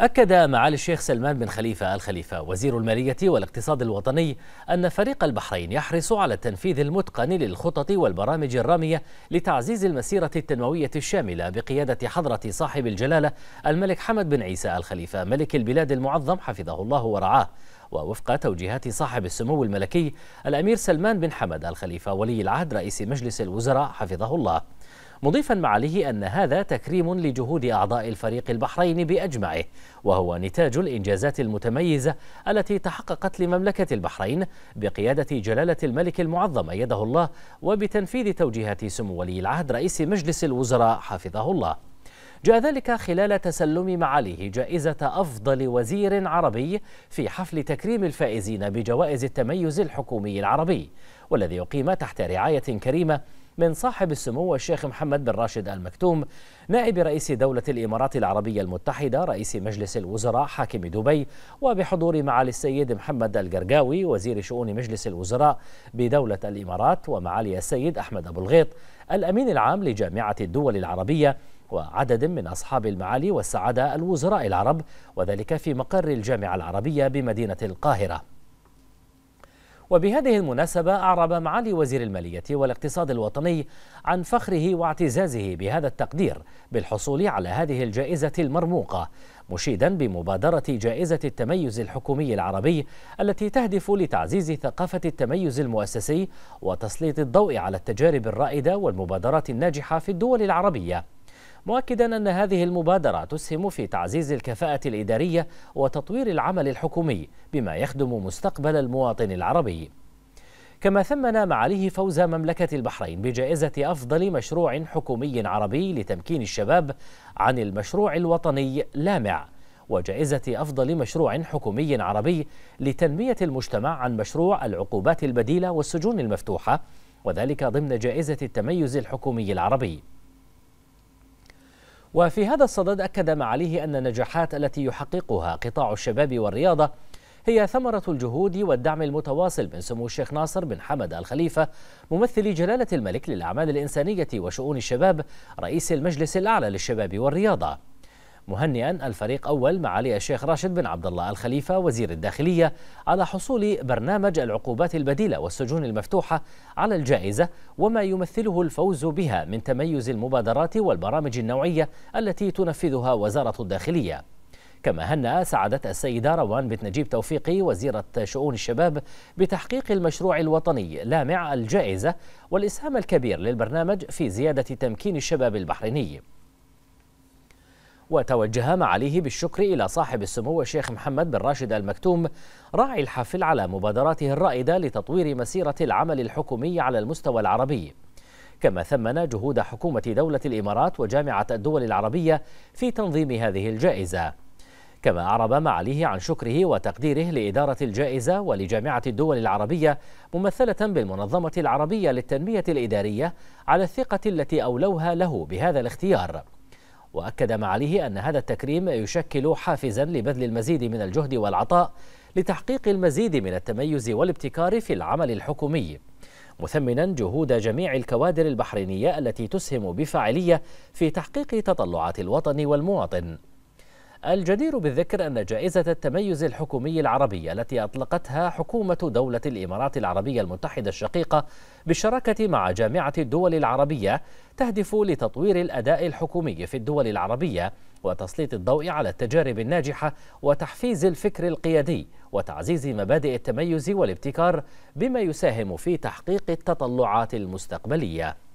أكد معالي الشيخ سلمان بن خليفة الخليفة وزير المالية والاقتصاد الوطني أن فريق البحرين يحرص على التنفيذ المتقن للخطط والبرامج الرامية لتعزيز المسيرة التنموية الشاملة بقيادة حضرة صاحب الجلالة الملك حمد بن عيسى الخليفة ملك البلاد المعظم حفظه الله ورعاه ووفق توجيهات صاحب السمو الملكي الأمير سلمان بن حمد الخليفة ولي العهد رئيس مجلس الوزراء حفظه الله مضيفا معاليه أن هذا تكريم لجهود أعضاء الفريق البحرين بأجمعه وهو نتاج الإنجازات المتميزة التي تحققت لمملكة البحرين بقيادة جلالة الملك المعظم أيده الله وبتنفيذ توجيهات سمو ولي العهد رئيس مجلس الوزراء حفظه الله جاء ذلك خلال تسلم معاليه جائزة أفضل وزير عربي في حفل تكريم الفائزين بجوائز التميز الحكومي العربي والذي أقيم تحت رعاية كريمة من صاحب السمو الشيخ محمد بن راشد المكتوم نائب رئيس دولة الإمارات العربية المتحدة رئيس مجلس الوزراء حاكم دبي وبحضور معالي السيد محمد القرقاوي وزير شؤون مجلس الوزراء بدولة الإمارات ومعالي السيد أحمد أبو الغيط الأمين العام لجامعة الدول العربية وعدد من أصحاب المعالي والسعادة الوزراء العرب وذلك في مقر الجامعة العربية بمدينة القاهرة وبهذه المناسبة أعرب معالي وزير المالية والاقتصاد الوطني عن فخره واعتزازه بهذا التقدير بالحصول على هذه الجائزة المرموقة مشيدا بمبادرة جائزة التميز الحكومي العربي التي تهدف لتعزيز ثقافة التميز المؤسسي وتسليط الضوء على التجارب الرائدة والمبادرات الناجحة في الدول العربية مؤكدا أن هذه المبادرة تسهم في تعزيز الكفاءة الإدارية وتطوير العمل الحكومي بما يخدم مستقبل المواطن العربي كما ثمن معاليه فوز مملكة البحرين بجائزة أفضل مشروع حكومي عربي لتمكين الشباب عن المشروع الوطني لامع وجائزة أفضل مشروع حكومي عربي لتنمية المجتمع عن مشروع العقوبات البديلة والسجون المفتوحة وذلك ضمن جائزة التميز الحكومي العربي وفي هذا الصدد أكد معاليه أن النجاحات التي يحققها قطاع الشباب والرياضة هي ثمرة الجهود والدعم المتواصل من سمو الشيخ ناصر بن حمد الخليفة ممثل جلالة الملك للأعمال الإنسانية وشؤون الشباب رئيس المجلس الأعلى للشباب والرياضة مهنئا الفريق أول معالي الشيخ راشد بن عبد الله الخليفة وزير الداخلية على حصول برنامج العقوبات البديلة والسجون المفتوحة على الجائزة وما يمثله الفوز بها من تميز المبادرات والبرامج النوعية التي تنفذها وزارة الداخلية كما هنأ سعادة السيدة روان بنت نجيب توفيقي وزيرة شؤون الشباب بتحقيق المشروع الوطني لامع الجائزة والإسهام الكبير للبرنامج في زيادة تمكين الشباب البحريني وتوجه معاليه بالشكر إلى صاحب السمو الشيخ محمد بن راشد المكتوم راعي الحفل على مبادراته الرائدة لتطوير مسيرة العمل الحكومي على المستوى العربي كما ثمن جهود حكومة دولة الإمارات وجامعة الدول العربية في تنظيم هذه الجائزة كما أعرب معاليه عن شكره وتقديره لإدارة الجائزة ولجامعة الدول العربية ممثلة بالمنظمة العربية للتنمية الإدارية على الثقة التي أولوها له بهذا الاختيار وأكد معاليه أن هذا التكريم يشكل حافزا لبذل المزيد من الجهد والعطاء لتحقيق المزيد من التميز والابتكار في العمل الحكومي مثمنا جهود جميع الكوادر البحرينية التي تسهم بفاعلية في تحقيق تطلعات الوطن والمواطن الجدير بالذكر أن جائزة التميز الحكومي العربي التي أطلقتها حكومة دولة الإمارات العربية المتحدة الشقيقة بالشراكة مع جامعة الدول العربية تهدف لتطوير الأداء الحكومي في الدول العربية وتسليط الضوء على التجارب الناجحة وتحفيز الفكر القيادي وتعزيز مبادئ التميز والابتكار بما يساهم في تحقيق التطلعات المستقبليه